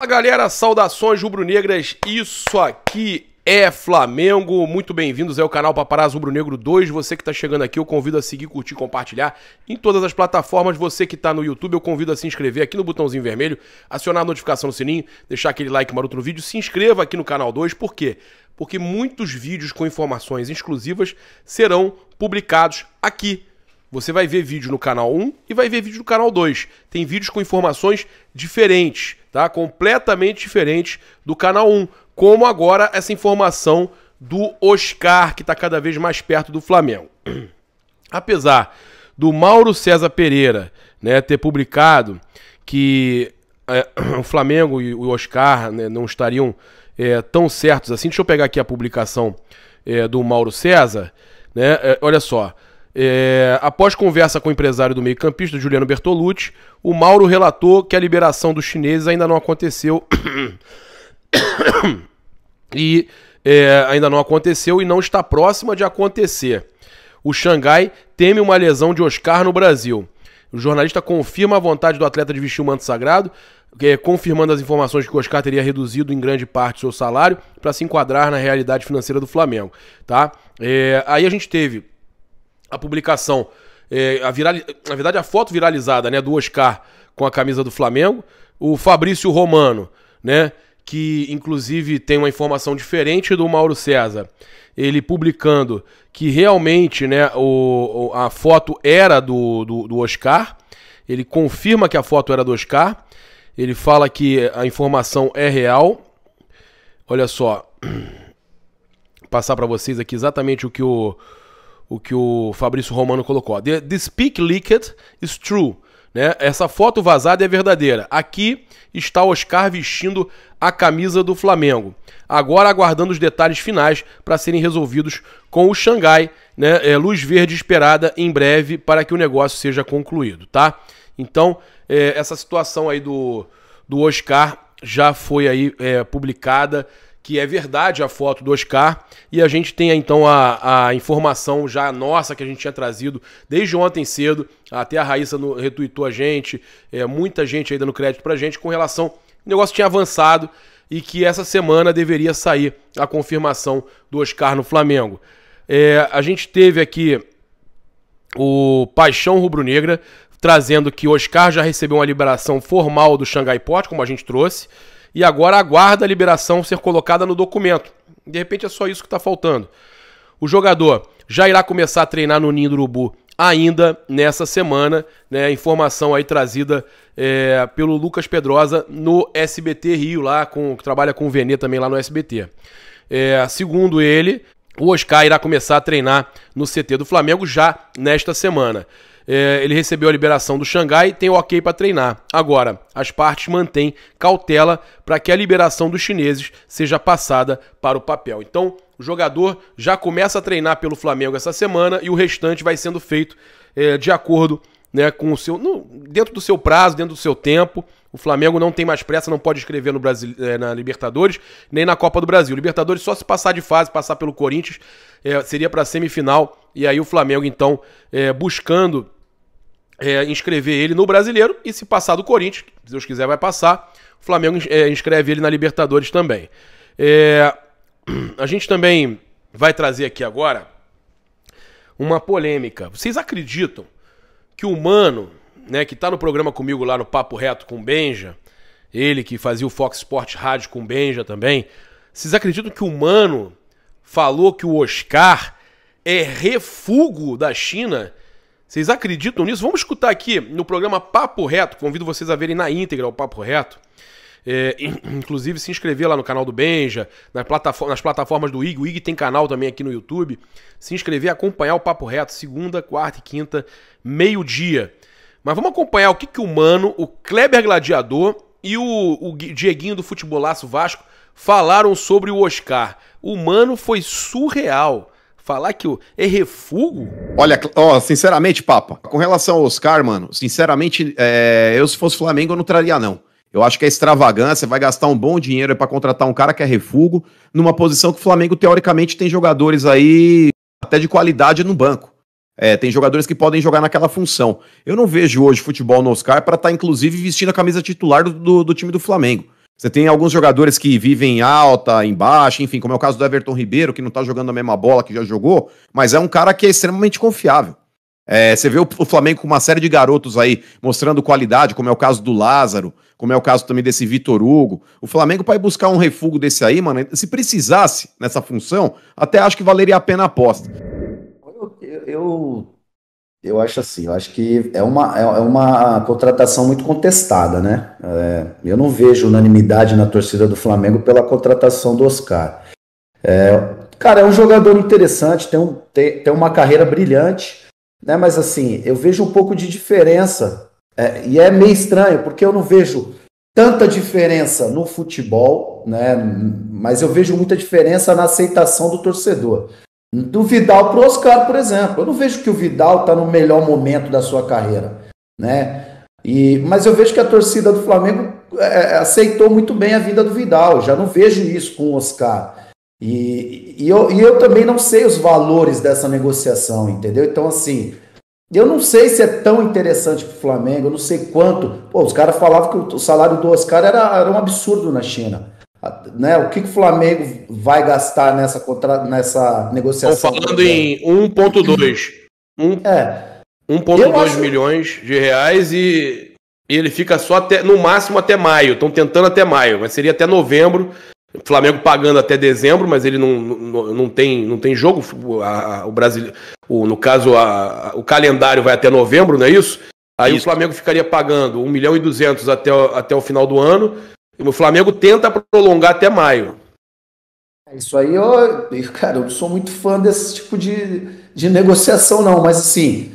Fala galera, saudações rubro-negras, isso aqui é Flamengo, muito bem-vindos ao canal Paparazzo Rubro Negro 2, você que está chegando aqui eu convido a seguir, curtir, compartilhar em todas as plataformas, você que está no YouTube eu convido a se inscrever aqui no botãozinho vermelho, acionar a notificação no sininho, deixar aquele like maroto no vídeo, se inscreva aqui no canal 2, por quê? Porque muitos vídeos com informações exclusivas serão publicados aqui você vai ver vídeo no canal 1 e vai ver vídeo no canal 2. Tem vídeos com informações diferentes tá? Completamente diferente do canal 1. Como agora essa informação do Oscar, que está cada vez mais perto do Flamengo. Apesar do Mauro César Pereira né, ter publicado que é, o Flamengo e o Oscar né, não estariam é, tão certos assim, deixa eu pegar aqui a publicação é, do Mauro César. Né? É, olha só, é, após conversa com o empresário do meio-campista, Juliano Bertolucci, o Mauro relatou que a liberação dos chineses ainda não aconteceu. e é, ainda não aconteceu e não está próxima de acontecer. O Xangai teme uma lesão de Oscar no Brasil. O jornalista confirma a vontade do atleta de vestir o manto sagrado, é, confirmando as informações que o Oscar teria reduzido em grande parte seu salário para se enquadrar na realidade financeira do Flamengo. Tá? É, aí a gente teve a publicação, é, a virali... na verdade a foto viralizada né, do Oscar com a camisa do Flamengo, o Fabrício Romano, né, que inclusive tem uma informação diferente do Mauro César, ele publicando que realmente né, o, a foto era do, do, do Oscar, ele confirma que a foto era do Oscar, ele fala que a informação é real. Olha só, Vou passar para vocês aqui exatamente o que o, o que o Fabrício Romano colocou. The, the speak leaked is true. Né? Essa foto vazada é verdadeira. Aqui está o Oscar vestindo a camisa do Flamengo. Agora aguardando os detalhes finais para serem resolvidos com o Xangai. Né? É, luz verde esperada em breve para que o negócio seja concluído. tá? Então, é, essa situação aí do, do Oscar já foi aí é, publicada que é verdade a foto do Oscar, e a gente tem então a, a informação já nossa que a gente tinha trazido desde ontem cedo, até a Raíssa no, retuitou a gente, é, muita gente aí dando crédito pra gente com relação. O negócio tinha avançado e que essa semana deveria sair a confirmação do Oscar no Flamengo. É, a gente teve aqui o Paixão Rubro-Negra trazendo que Oscar já recebeu uma liberação formal do Xangai Port, como a gente trouxe e agora aguarda a liberação ser colocada no documento. De repente é só isso que está faltando. O jogador já irá começar a treinar no Ninho do Urubu ainda nessa semana, né? Informação aí trazida é, pelo Lucas Pedrosa no SBT Rio, lá com que trabalha com o Venê também lá no SBT. É, segundo ele, o Oscar irá começar a treinar no CT do Flamengo já nesta semana é, ele recebeu a liberação do Xangai e tem o ok para treinar. Agora, as partes mantêm cautela para que a liberação dos chineses seja passada para o papel. Então, o jogador já começa a treinar pelo Flamengo essa semana e o restante vai sendo feito é, de acordo né, com o seu, no, dentro do seu prazo, dentro do seu tempo. O Flamengo não tem mais pressa, não pode escrever no Brasil, é, na Libertadores nem na Copa do Brasil. Libertadores só se passar de fase, passar pelo Corinthians, é, seria para semifinal. E aí o Flamengo então é, buscando é, inscrever ele no Brasileiro e se passar do Corinthians, se Deus quiser vai passar, o Flamengo é, inscreve ele na Libertadores também. É, a gente também vai trazer aqui agora uma polêmica. Vocês acreditam que o Mano, né, que está no programa comigo lá no Papo Reto com o Benja, ele que fazia o Fox Sport Rádio com o Benja também, vocês acreditam que o Mano falou que o Oscar é refúgio da China vocês acreditam nisso? Vamos escutar aqui no programa Papo Reto. Convido vocês a verem na íntegra o Papo Reto. É, inclusive se inscrever lá no canal do Benja, nas, plataform nas plataformas do IG. O IG tem canal também aqui no YouTube. Se inscrever, acompanhar o Papo Reto, segunda, quarta e quinta, meio-dia. Mas vamos acompanhar o que, que o Mano, o Kleber Gladiador e o, o Dieguinho do Futebolaço Vasco falaram sobre o Oscar. O Mano foi surreal falar que o é refugo? Olha, ó, sinceramente, Papa, com relação ao Oscar, mano, sinceramente, é, eu se fosse Flamengo eu não traria não. Eu acho que é extravagância, vai gastar um bom dinheiro para contratar um cara que é refugo numa posição que o Flamengo teoricamente tem jogadores aí até de qualidade no banco. É, tem jogadores que podem jogar naquela função. Eu não vejo hoje futebol no Oscar para estar tá, inclusive vestindo a camisa titular do, do, do time do Flamengo. Você tem alguns jogadores que vivem alta, embaixo, enfim, como é o caso do Everton Ribeiro, que não tá jogando a mesma bola que já jogou, mas é um cara que é extremamente confiável. É, você vê o Flamengo com uma série de garotos aí mostrando qualidade, como é o caso do Lázaro, como é o caso também desse Vitor Hugo. O Flamengo vai buscar um refúgio desse aí, mano. Se precisasse nessa função, até acho que valeria a pena a aposta. Eu, eu eu acho assim, eu acho que é uma, é, é uma contratação muito contestada, né? É, eu não vejo unanimidade na torcida do Flamengo pela contratação do Oscar. É, cara, é um jogador interessante, tem, um, tem, tem uma carreira brilhante, né? Mas assim, eu vejo um pouco de diferença. É, e é meio estranho, porque eu não vejo tanta diferença no futebol, né? Mas eu vejo muita diferença na aceitação do torcedor do Vidal para o Oscar, por exemplo. Eu não vejo que o Vidal está no melhor momento da sua carreira, né? E, mas eu vejo que a torcida do Flamengo é, é, aceitou muito bem a vinda do Vidal. Eu já não vejo isso com o Oscar. E, e, eu, e eu também não sei os valores dessa negociação, entendeu? Então, assim, eu não sei se é tão interessante para o Flamengo, eu não sei quanto. Pô, os caras falavam que o salário do Oscar era, era um absurdo na China né? O que, que o Flamengo vai gastar nessa, contra... nessa negociação? Estão falando em 1,2. Um, é. 1,2 acho... milhões de reais e, e ele fica só até, no máximo até maio. Estão tentando até maio, mas seria até novembro. O Flamengo pagando até dezembro, mas ele não, não, não tem, não tem jogo. A, a, o Brasil, o, no caso, a, o calendário vai até novembro, não é isso? Aí isso. o Flamengo ficaria pagando 1 milhão e 200 até, até o final do ano e O Flamengo tenta prolongar até maio. É, isso aí, eu, cara, eu não sou muito fã desse tipo de, de negociação, não, mas assim,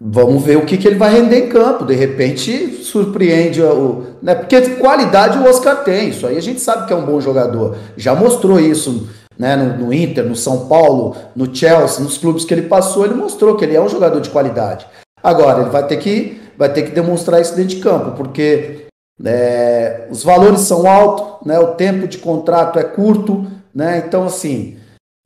vamos ver o que, que ele vai render em campo. De repente, surpreende o. Né? Porque qualidade o Oscar tem, isso aí a gente sabe que é um bom jogador. Já mostrou isso né? no, no Inter, no São Paulo, no Chelsea, nos clubes que ele passou, ele mostrou que ele é um jogador de qualidade. Agora, ele vai ter que, vai ter que demonstrar isso dentro de campo, porque é, os valores são altos, né? o tempo de contrato é curto, né? então assim,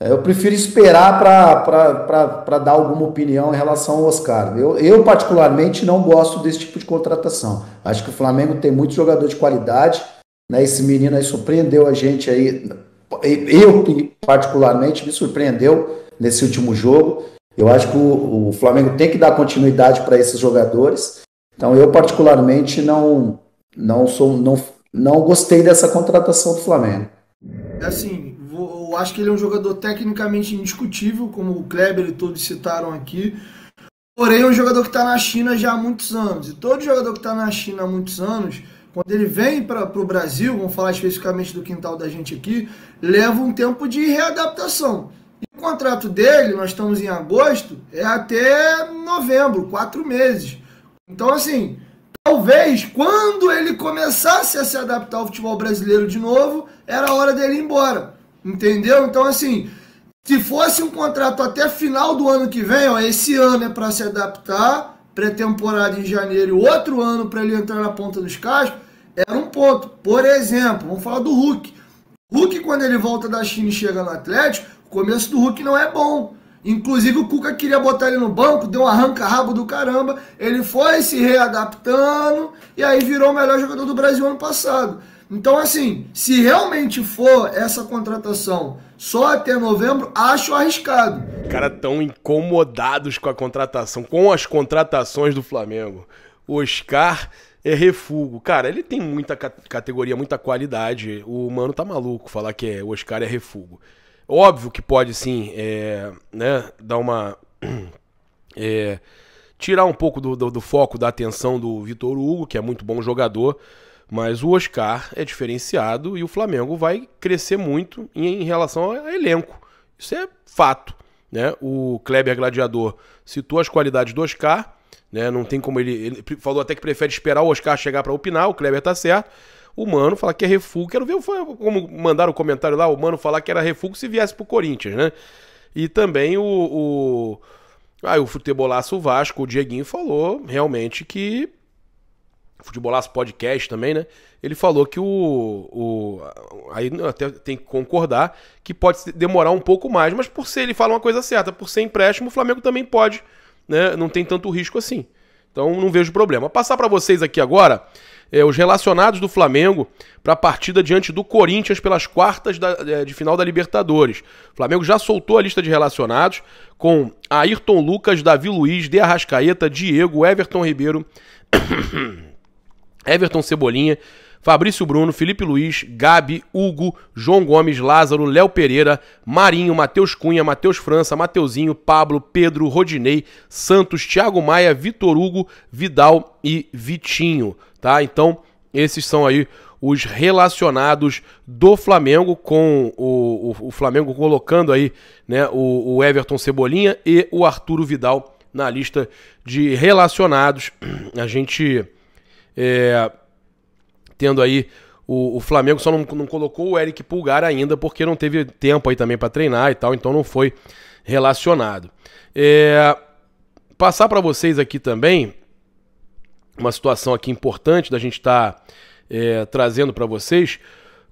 é, eu prefiro esperar para dar alguma opinião em relação ao Oscar. Eu, eu, particularmente, não gosto desse tipo de contratação. Acho que o Flamengo tem muito jogador de qualidade. Né? Esse menino aí surpreendeu a gente aí. Eu, particularmente, me surpreendeu nesse último jogo. Eu acho que o, o Flamengo tem que dar continuidade para esses jogadores. Então, eu, particularmente, não, não sou não, não gostei dessa contratação do Flamengo. Assim, eu acho que ele é um jogador tecnicamente indiscutível, como o Kleber e todos citaram aqui. Porém, é um jogador que está na China já há muitos anos. E todo jogador que está na China há muitos anos, quando ele vem para o Brasil, vamos falar especificamente do quintal da gente aqui, leva um tempo de readaptação. E o contrato dele, nós estamos em agosto, é até novembro, quatro meses. Então, assim, talvez quando ele começasse a se adaptar ao futebol brasileiro de novo, era a hora dele ir embora. Entendeu? Então, assim, se fosse um contrato até final do ano que vem, ó, esse ano é para se adaptar, pré-temporada em janeiro outro ano para ele entrar na ponta dos cascos, era um ponto. Por exemplo, vamos falar do Hulk. Hulk, quando ele volta da China e chega no Atlético, o começo do Hulk não é bom. Inclusive o Cuca queria botar ele no banco, deu um arranca-rabo do caramba. Ele foi se readaptando e aí virou o melhor jogador do Brasil ano passado. Então, assim, se realmente for essa contratação só até novembro, acho arriscado. Cara, tão incomodados com a contratação, com as contratações do Flamengo. Oscar é refugo. Cara, ele tem muita categoria, muita qualidade. O mano tá maluco falar que é Oscar é refugo. Óbvio que pode sim é, né, dar uma. É, tirar um pouco do, do, do, foco da atenção do Vitor Hugo, que é muito bom jogador, mas o Oscar é diferenciado e o Flamengo vai crescer muito em, em relação ao elenco. Isso é fato. Né? O Kleber Gladiador citou as qualidades do Oscar. Né? Não tem como ele, ele. falou até que prefere esperar o Oscar chegar para opinar, o Kleber tá certo o Mano falar que é refúgio. Quero ver como mandaram o comentário lá, o Mano falar que era refúgio se viesse pro Corinthians, né? E também o, o... Aí ah, o Futebolaço Vasco, o Dieguinho falou realmente que. Futebolaço Podcast também, né? Ele falou que o. o aí até tem que concordar que pode demorar um pouco mais, mas por ser, ele fala uma coisa certa, por ser empréstimo, o Flamengo também pode, né? Não tem tanto risco assim. Então não vejo problema. Passar para vocês aqui agora é, os relacionados do Flamengo para a partida diante do Corinthians pelas quartas da, é, de final da Libertadores. O Flamengo já soltou a lista de relacionados com Ayrton Lucas, Davi Luiz, De Arrascaeta, Diego, Everton Ribeiro, Everton Cebolinha, Fabrício Bruno, Felipe Luiz, Gabi, Hugo, João Gomes, Lázaro, Léo Pereira, Marinho, Matheus Cunha, Matheus França, Mateuzinho, Pablo, Pedro, Rodinei, Santos, Thiago Maia, Vitor Hugo, Vidal e Vitinho, tá? Então, esses são aí os relacionados do Flamengo, com o, o, o Flamengo colocando aí né, o, o, Everton Cebolinha e o Arturo Vidal na lista de relacionados. A gente é, tendo aí o, o, Flamengo só não, não, colocou o Eric Pulgar ainda, porque não teve tempo aí também para treinar e tal, então não foi relacionado. É, passar para vocês aqui também uma situação aqui importante da gente estar tá, é, trazendo para vocês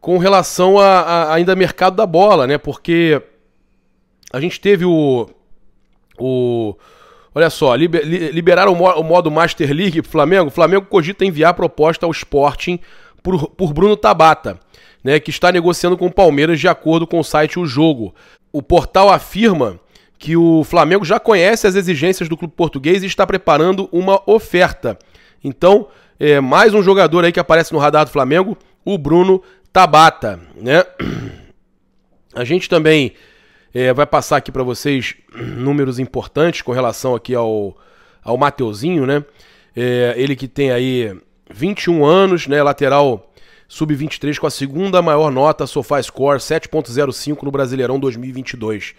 com relação a, a, ainda mercado da bola, né? Porque a gente teve o, o Olha só, liber, liberaram o modo Master League pro Flamengo. O Flamengo cogita enviar proposta ao Sporting por, por Bruno Tabata, né, que está negociando com o Palmeiras de acordo com o site O Jogo. O portal afirma que o Flamengo já conhece as exigências do clube português e está preparando uma oferta. Então, é, mais um jogador aí que aparece no radar do Flamengo, o Bruno Tabata, né? A gente também é, vai passar aqui para vocês números importantes com relação aqui ao, ao Mateuzinho, né? É, ele que tem aí 21 anos, né? Lateral sub-23 com a segunda maior nota, SofaScore 7.05 no Brasileirão 2022.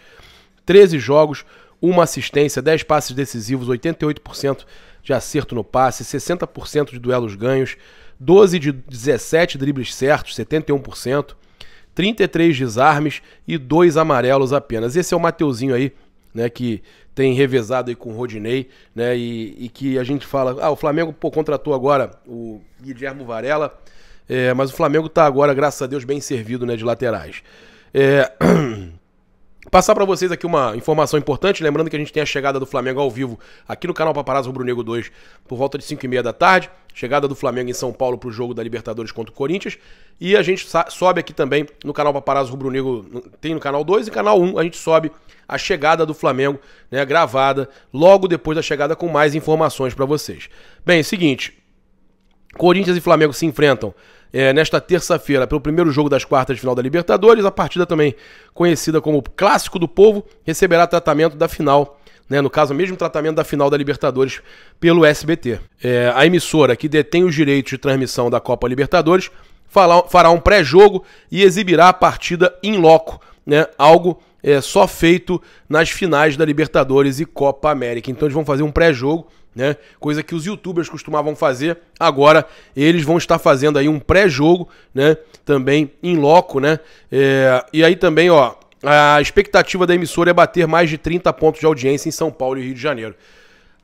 13 jogos, uma assistência, 10 passes decisivos, 88% de acerto no passe, 60% de duelos ganhos, 12 de 17 dribles certos, 71%, 33 desarmes e dois amarelos apenas. Esse é o Mateuzinho aí, né, que tem revezado aí com o Rodinei, né, e, e que a gente fala, ah, o Flamengo pô, contratou agora o Guilherme Varela, é, mas o Flamengo está agora, graças a Deus, bem servido, né, de laterais. É... Passar para vocês aqui uma informação importante, lembrando que a gente tem a chegada do Flamengo ao vivo aqui no canal Paparazzo Rubro Negro 2 por volta de 5 e meia da tarde, chegada do Flamengo em São Paulo para o jogo da Libertadores contra o Corinthians e a gente sobe aqui também no canal Paparazzo Rubro Negro, tem no canal 2 e canal 1 a gente sobe a chegada do Flamengo né, gravada logo depois da chegada com mais informações para vocês. Bem, seguinte, Corinthians e Flamengo se enfrentam é, nesta terça-feira pelo primeiro jogo das quartas de final da Libertadores. A partida também conhecida como Clássico do Povo receberá tratamento da final. Né, no caso, o mesmo tratamento da final da Libertadores pelo SBT. É, a emissora que detém os direitos de transmissão da Copa Libertadores fará um pré-jogo e exibirá a partida em loco, né, algo é, só feito nas finais da Libertadores e Copa América. Então eles vão fazer um pré-jogo, né? Coisa que os youtubers costumavam fazer. Agora eles vão estar fazendo aí um pré-jogo, né? Também em loco, né? É, e aí também, ó, a expectativa da emissora é bater mais de 30 pontos de audiência em São Paulo e Rio de Janeiro.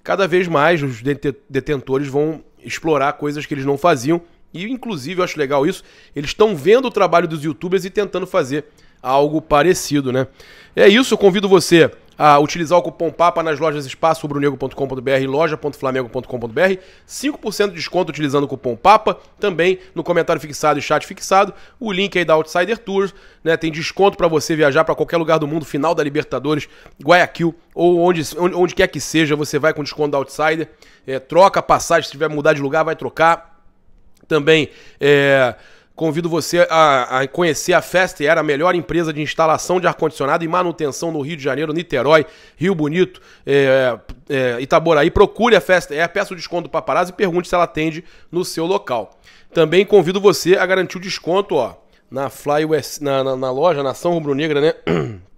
Cada vez mais os detentores vão explorar coisas que eles não faziam. E, inclusive, eu acho legal isso. Eles estão vendo o trabalho dos youtubers e tentando fazer algo parecido, né? É isso, eu convido você a utilizar o cupom PAPA nas lojas espaço rubronego.com.br e loja.flamengo.com.br. 5% de desconto utilizando o cupom PAPA. Também no comentário fixado e chat fixado, o link aí da Outsider Tours, né? Tem desconto para você viajar para qualquer lugar do mundo, final da Libertadores, Guayaquil ou onde, onde, onde, quer que seja, você vai com desconto da Outsider. É, troca passagem, se tiver mudar de lugar, vai trocar. Também é Convido você a, a, conhecer a Festa Era, a melhor empresa de instalação de ar-condicionado e manutenção no Rio de Janeiro, Niterói, Rio Bonito, é, é, Itaboraí. Procure a Festa Air, é, peça o desconto do paparazzo e pergunte se ela atende no seu local. Também convido você a garantir o desconto ó, na Fly US, na, na, na loja, na São Rubro Negra, né?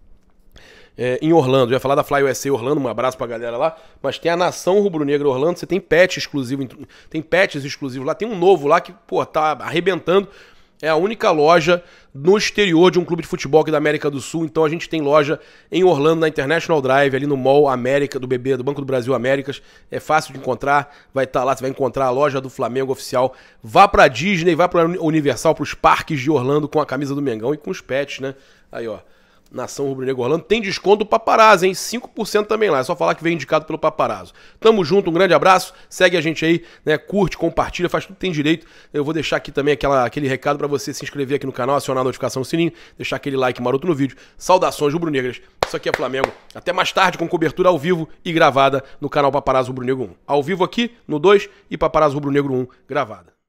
é, em Orlando. Eu ia falar da Fly USA Orlando, um abraço pra galera lá. Mas tem a Nação Rubro-Negra Orlando, você tem patch exclusivo, tem pets exclusivos lá. Tem um novo lá que, pô, tá arrebentando. É a única loja no exterior de um clube de futebol aqui da América do Sul. Então a gente tem loja em Orlando, na International Drive, ali no Mall América do BB, do Banco do Brasil Américas. É fácil de encontrar. Vai estar tá lá, você vai encontrar a loja do Flamengo oficial. Vá pra Disney, vá pra Universal, pros parques de Orlando com a camisa do Mengão e com os pets, né? Aí, ó. Nação Rubro Negro Orlando. Tem desconto do Paparazzo, hein? 5% também lá. É só falar que veio indicado pelo Paparazzo. Tamo junto, um grande abraço. Segue a gente aí, né? Curte, compartilha, faz tudo que tem direito. Eu vou deixar aqui também aquela, aquele recado para você se inscrever aqui no canal, acionar a notificação o sininho, deixar aquele like maroto no vídeo. Saudações rubro-negras. Isso aqui é Flamengo. Até mais tarde com cobertura ao vivo e gravada no canal Paparazzo Rubro Negro 1. Ao vivo aqui no 2 e Paparazzo Rubro Negro 1 gravada.